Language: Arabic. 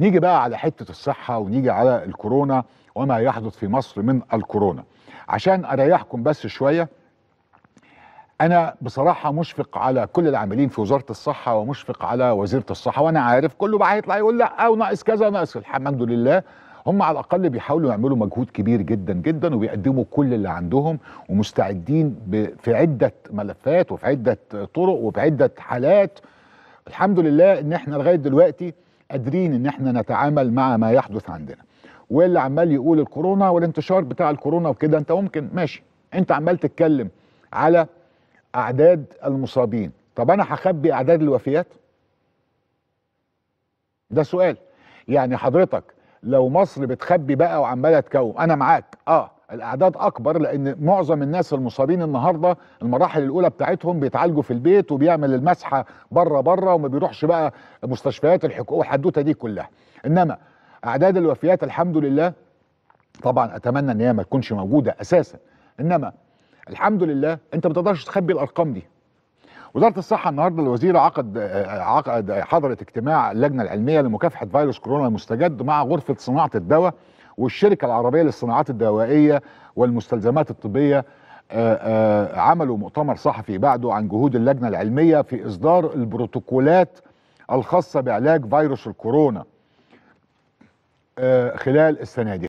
نيجي بقى على حته الصحه ونيجي على الكورونا وما يحدث في مصر من الكورونا عشان اريحكم بس شويه انا بصراحه مشفق على كل العاملين في وزاره الصحه ومشفق على وزيره الصحه وانا عارف كله بقى هيطلع يقول لا وناقص كذا وناقص الحمد لله هم على الاقل بيحاولوا يعملوا مجهود كبير جدا جدا وبيقدموا كل اللي عندهم ومستعدين في عده ملفات وفي عده طرق وفي عده حالات الحمد لله ان احنا لغايه دلوقتي قادرين ان احنا نتعامل مع ما يحدث عندنا واللي عمال يقول الكورونا والانتشار بتاع الكورونا وكده انت ممكن ماشي انت عمال تتكلم على اعداد المصابين طب انا هخبي اعداد الوفيات ده سؤال يعني حضرتك لو مصر بتخبي بقى وعماله تكوم انا معاك اه الاعداد اكبر لان معظم الناس المصابين النهارده المراحل الاولى بتاعتهم بيتعالجوا في البيت وبيعمل المسحه بره بره وما بيروحش بقى مستشفيات الحكومه والحدوته دي كلها انما اعداد الوفيات الحمد لله طبعا اتمنى ان هي ما تكونش موجوده اساسا انما الحمد لله انت ما تقدرش تخبي الارقام دي وزاره الصحه النهارده الوزير عقد عقد حضرت اجتماع اللجنه العلميه لمكافحه فيروس كورونا المستجد مع غرفه صناعه الدواء والشركه العربيه للصناعات الدوائيه والمستلزمات الطبيه آه، آه، عملوا مؤتمر صحفي بعده عن جهود اللجنه العلميه في اصدار البروتوكولات الخاصه بعلاج فيروس الكورونا آه، خلال السنه دي